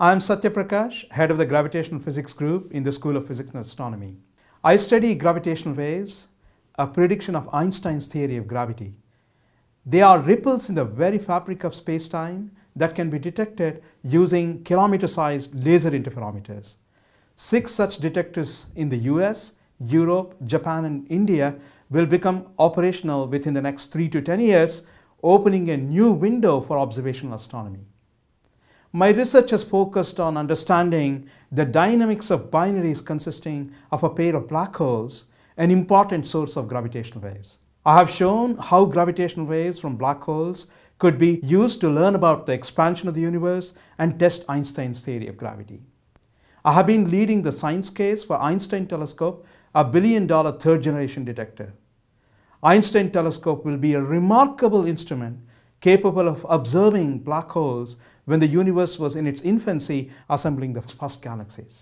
I'm Satya Prakash, head of the Gravitational Physics Group in the School of Physics and Astronomy. I study gravitational waves, a prediction of Einstein's theory of gravity. They are ripples in the very fabric of spacetime that can be detected using kilometer-sized laser interferometers. Six such detectors in the US, Europe, Japan and India will become operational within the next 3 to 10 years, opening a new window for observational astronomy my research has focused on understanding the dynamics of binaries consisting of a pair of black holes, an important source of gravitational waves. I have shown how gravitational waves from black holes could be used to learn about the expansion of the universe and test Einstein's theory of gravity. I have been leading the science case for Einstein Telescope, a billion dollar third generation detector. Einstein Telescope will be a remarkable instrument capable of observing black holes when the universe was in its infancy assembling the first galaxies.